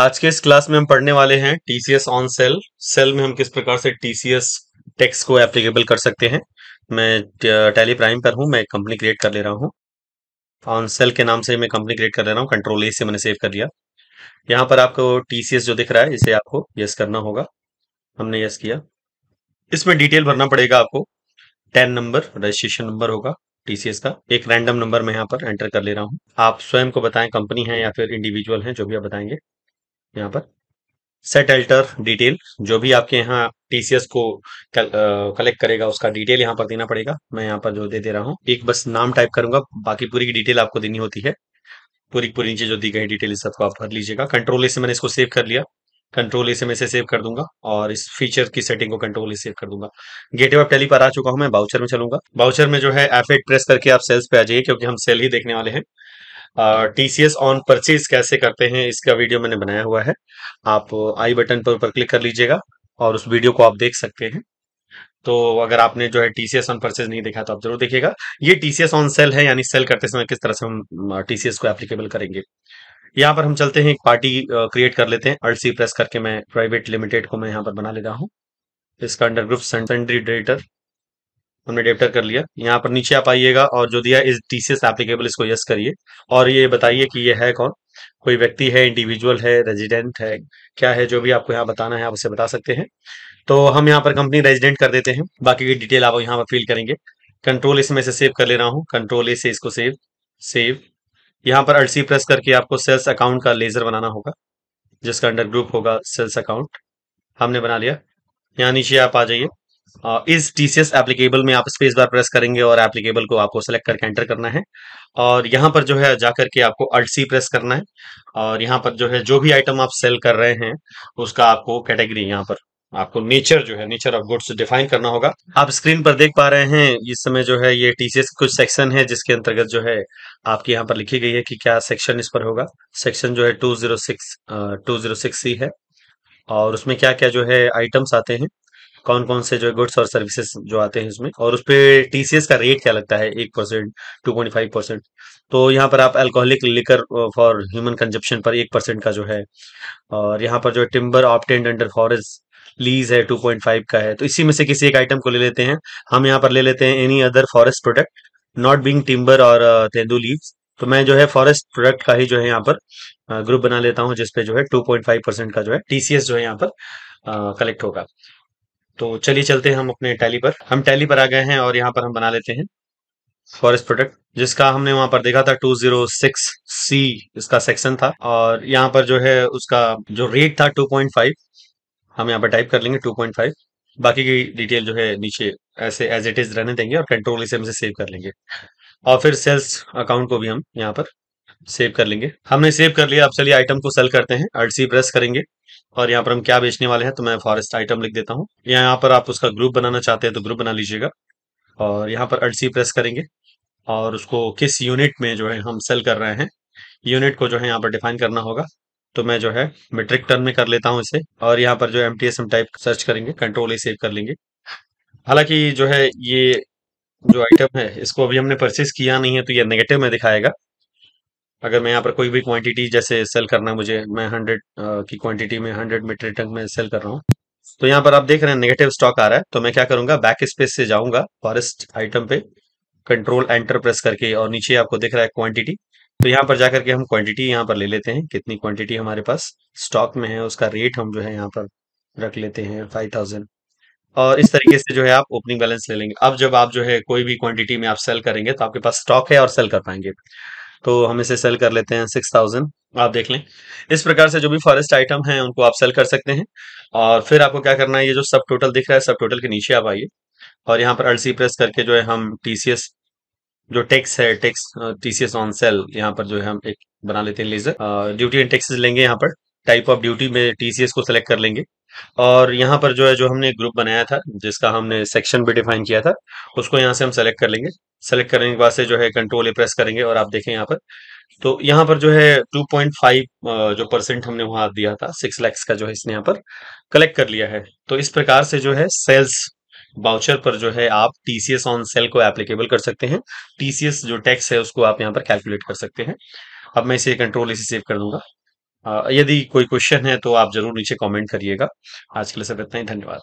आज के इस क्लास में हम पढ़ने वाले हैं टीसीएस ऑन सेल सेल में हम किस प्रकार से टीसीएस टैक्स को एप्लीकेबल कर सकते हैं मैं टैली प्राइम पर हूं मैं कंपनी क्रिएट कर ले रहा हूं ऑन सेल के नाम से मैं कंपनी क्रिएट कर ले रहा हूं कंट्रोल ए से मैंने सेव कर लिया यहां पर आपको टीसीएस जो दिख रहा है इसे आपको यस करना होगा हमने यस किया इसमें डिटेल भरना पड़ेगा आपको टेन नंबर रजिस्ट्रेशन नंबर होगा टीसीएस का एक रैंडम नंबर मैं यहाँ पर एंटर कर ले रहा हूँ आप स्वयं को बताएं कंपनी है या फिर इंडिविजुअल है जो भी आप बताएंगे यहाँ पर सेट एल्टर डिटेल जो भी आपके यहाँ टीसीएस को कलेक्ट करेगा उसका डिटेल यहाँ पर देना पड़ेगा मैं यहाँ पर जो दे दे रहा हूँ एक बस नाम टाइप करूंगा बाकी पूरी की डिटेल आपको देनी होती है पूरी पूरी नीचे जो दी गई डिटेल इस सबको आप भर लीजिएगा कंट्रोल से मैंने इसको सेव कर लिया कंट्रोल इसे से मैं इसे सेव कर दूंगा और इस फीचर की सेटिंग को कंट्रोल सेव कर दूंगा गेटवे ऑफ टेली पर आ चुका हूं मैं बाउचर में चलूंगा बाउचर में जो है एफ प्रेस करके आप सेल्स पे आ जाइए क्योंकि हम सेल ही देखने वाले हैं टीसीएस ऑन परचेज कैसे करते हैं इसका वीडियो मैंने बनाया हुआ है आप आई बटन पर ऊपर क्लिक कर लीजिएगा और उस वीडियो को आप देख सकते हैं तो अगर आपने जो है टीसीएस ऑन परचेज नहीं देखा तो आप जरूर देखिएगा ये टीसीएस ऑन सेल है यानी सेल करते समय किस तरह से हम टीसीएस को एप्लीकेबल करेंगे यहाँ पर हम चलते हैं एक पार्टी क्रिएट कर लेते हैं अल्ट सी प्रेस करके मैं प्राइवेट लिमिटेड को मैं यहाँ पर बना लेता हूँ इसका अंडर ग्रुप सेंड्री डेटर हमने डेप्टर कर लिया यहाँ पर नीचे आप आइएगा और जो दिया इस टीसीएस एप्लीकेबल इसको यस करिए और ये बताइए कि ये है कौन कोई व्यक्ति है इंडिविजुअल है रेजिडेंट है क्या है जो भी आपको यहाँ बताना है आप उसे बता सकते हैं तो हम यहाँ पर कंपनी रेजिडेंट कर देते हैं बाकी की डिटेल आप यहाँ पर फिल करेंगे कंट्रोल इसमें से सेव कर ले रहा हूँ कंट्रोल ए से इसको सेव सेव यहाँ पर अड़सी प्रेस करके आपको सेल्स अकाउंट का लेजर बनाना होगा जिसका अंडर ग्रुप होगा सेल्स अकाउंट हमने बना लिया यहाँ नीचे आप आ जाइए इस टीसीएस एप्लीकेबल में आप स्पेस बार प्रेस करेंगे और एप्लीकेबल को आपको सेलेक्ट करके एंटर करना है और यहाँ पर जो है जाकर के आपको अल्ट सी प्रेस करना है और यहाँ पर जो है जो भी आइटम आप सेल कर रहे हैं उसका आपको कैटेगरी यहाँ पर आपको नेचर जो है नेचर ऑफ गुड्स डिफाइन करना होगा आप स्क्रीन पर देख पा रहे हैं इस समय जो है ये टीसीएस कुछ सेक्शन है जिसके अंतर्गत जो है आपके यहाँ पर लिखी गई है कि क्या सेक्शन इस पर होगा सेक्शन जो है two zero six two zero six C है और उसमें क्या क्या जो है आइटम्स आते हैं कौन कौन से जो है गुड्स और सर्विसेज जो आते हैं उसमें और उस पर टीसीएस का रेट क्या लगता है एक percent two point five percent तो यहाँ पर आप alcoholic liquor for human consumption पर एक परसेंट का जो है और यहाँ पर जो है timber obtained under forest lease है टू पॉइंट फाइव का है तो इसी में से किसी एक आइटम को ले लेते हैं हम यहाँ पर ले लेते हैं any other forest product not being timber और तेंदू लीव तो मैं जो है फॉरेस्ट प्रोडक्ट का ही जो है यहाँ पर ग्रुप uh, बना लेता हूँ जिसपे जो है टू पॉइंट फाइव परसेंट का जो है टीसीएस जो है यहाँ पर कलेक्ट uh, होगा तो चलिए चलते हैं हम अपने टैली पर हम टैली पर आ गए हैं और यहाँ पर हम बना लेते हैं फॉरेस्ट प्रोडक्ट जिसका हमने वहां पर देखा था 206 सी इसका सेक्शन था और यहाँ पर जो है उसका जो रेट था 2.5 हम यहाँ पर टाइप कर लेंगे 2.5 बाकी की डिटेल जो है नीचे ऐसे एज इट इज रहने देंगे और कंट्रोल इसे हमसे सेव कर लेंगे और फिर सेल्स अकाउंट को भी हम यहाँ पर सेव कर लेंगे हमने सेव कर लिया अब चलिए आइटम को सेल करते हैं अर्ट सी प्रेस करेंगे और यहाँ पर हम क्या बेचने वाले हैं तो मैं फॉरेस्ट आइटम लिख देता हूँ यहाँ पर आप उसका ग्रुप बनाना चाहते हैं तो ग्रुप बना लीजिएगा और यहाँ पर अल्ट प्रेस करेंगे और उसको किस यूनिट में जो है हम सेल कर रहे हैं यूनिट को जो है यहाँ पर डिफाइन करना होगा तो मैं जो है मेट्रिक टन में कर लेता हूँ इसे और यहाँ पर जो M T S M type search करेंगे कंट्रोल ही सेव कर लेंगे हालांकि जो है ये जो आइटम है इसको अभी हमने परचेस किया नहीं है तो ये नेगेटिव में दिखाएगा अगर मैं यहाँ पर कोई भी क्वांटिटी जैसे सेल करना मुझे मैं हंड्रेड की क्वांटिटी में हंड्रेड मीट्रिक टन में सेल कर रहा हूँ तो यहाँ पर आप देख रहे हैं नेगेटिव स्टॉक आ रहा है तो मैं क्या करूंगा बैक स्पेस से जाऊंगा फॉरेस्ट आइटम पे कंट्रोल एंटर प्रेस करके और नीचे आपको देख रहा है क्वांटिटी तो यहाँ पर जाकर के हम क्वांटिटी यहाँ पर ले लेते हैं कितनी क्वांटिटी हमारे पास स्टॉक में है उसका रेट हम जो है यहाँ पर रख लेते हैं फाइव थाउजेंड और इस तरीके से जो है आप ओपनिंग बैलेंस ले लेंगे अब जब आप जो है कोई भी क्वांटिटी में आप सेल करेंगे तो आपके पास स्टॉक है और सेल कर पाएंगे तो हम इसे सेल कर लेते हैं सिक्स थाउजेंड आप देख लें इस प्रकार से जो भी फॉरेस्ट आइटम हैं उनको आप सेल कर सकते हैं और फिर आपको क्या करना है ये जो सब टोटल दिख रहा है सब टोटल के नीचे आप आइए और यहाँ पर अल्सी प्रेस करके जो है हम टी जो टैक्स है टैक्स टीसीएस ऑन सेल यहाँ पर जो है हम एक बना लेते हैं लेजर ड्यूटी एंड टैक्सेस लेंगे यहाँ पर टाइप ऑफ ड्यूटी में टीसीएस को सेलेक्ट कर लेंगे और यहाँ पर जो है जो हमने ग्रुप बनाया था जिसका हमने सेक्शन भी डिफाइन किया था उसको यहाँ से हम सेलेक्ट कर लेंगे सेलेक्ट करने के बाद से जो है कंट्रोल ए प्रेस करेंगे और आप देखें यहाँ पर तो यहाँ पर जो है 2.5 जो परसेंट हमने वहां दिया था सिक्स लैक्स का जो है इसने यहाँ पर कलेक्ट कर लिया है तो इस प्रकार से जो है सेल्स बाउचर पर जो है आप टीसीएस ऑन सेल को एप्लीकेबल कर सकते हैं टीसीएस जो टैक्स है उसको आप यहाँ पर कैलकुलेट कर सकते हैं अब मैं इसे कंट्रोल इसे सेव कर दूंगा यदि कोई क्वेश्चन है तो आप जरूर नीचे कमेंट करिएगा आज के लिए सब इतना ही धन्यवाद